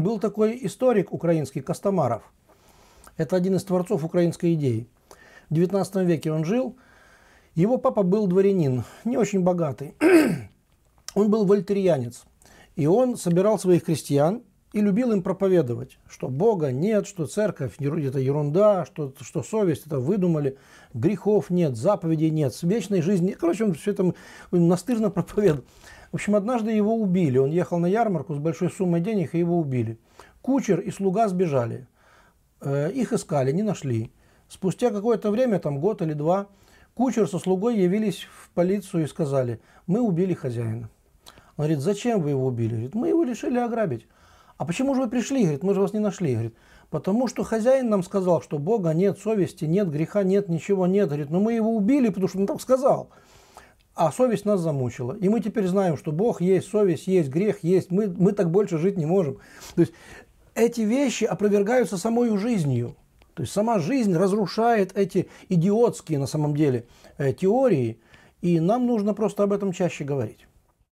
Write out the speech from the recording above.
был такой историк украинский Костомаров. Это один из творцов украинской идеи. В 19 веке он жил. Его папа был дворянин, не очень богатый. он был вольтерьянец И он собирал своих крестьян и любил им проповедовать, что Бога нет, что церковь – это ерунда, что, что совесть – это выдумали, грехов нет, заповедей нет, вечной жизни. Короче, он все это настырно проповедовал. В общем, однажды его убили. Он ехал на ярмарку с большой суммой денег, и его убили. Кучер и слуга сбежали. Э, их искали, не нашли. Спустя какое-то время, там год или два, кучер со слугой явились в полицию и сказали, мы убили хозяина. Он говорит, зачем вы его убили? Говорит, мы его решили ограбить. А почему же вы пришли? Говорит, мы же вас не нашли. Говорит, потому что хозяин нам сказал, что Бога нет, совести нет, греха нет, ничего нет. Говорит, но мы его убили, потому что он так сказал а совесть нас замучила. И мы теперь знаем, что Бог есть, совесть есть, грех есть, мы, мы так больше жить не можем. То есть эти вещи опровергаются самой жизнью. То есть сама жизнь разрушает эти идиотские на самом деле э, теории, и нам нужно просто об этом чаще говорить.